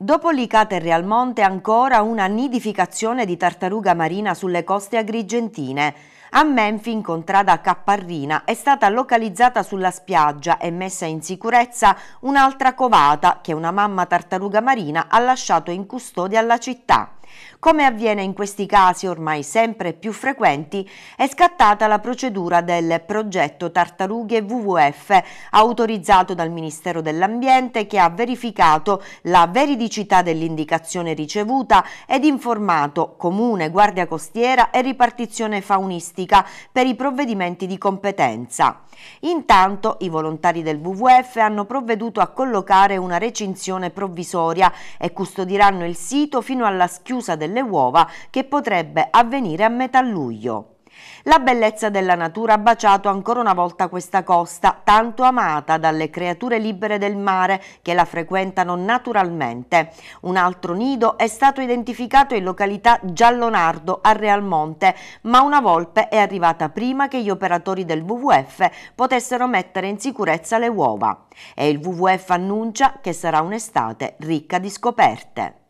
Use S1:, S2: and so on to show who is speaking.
S1: Dopo Licata e Monte ancora una nidificazione di tartaruga marina sulle coste agrigentine. A Menfi, in contrada Capparrina, è stata localizzata sulla spiaggia e messa in sicurezza un'altra covata che una mamma tartaruga marina ha lasciato in custodia alla città. Come avviene in questi casi ormai sempre più frequenti, è scattata la procedura del progetto Tartarughe WWF, autorizzato dal Ministero dell'Ambiente che ha verificato la veridicità dell'indicazione ricevuta ed informato Comune, Guardia Costiera e ripartizione faunistica urbanistica per i provvedimenti di competenza. Intanto i volontari del WWF hanno provveduto a collocare una recinzione provvisoria e custodiranno il sito fino alla schiusa delle uova che potrebbe avvenire a metà luglio. La bellezza della natura ha baciato ancora una volta questa costa, tanto amata dalle creature libere del mare che la frequentano naturalmente. Un altro nido è stato identificato in località Giallonardo a Real Monte, ma una volpe è arrivata prima che gli operatori del WWF potessero mettere in sicurezza le uova. E il WWF annuncia che sarà un'estate ricca di scoperte.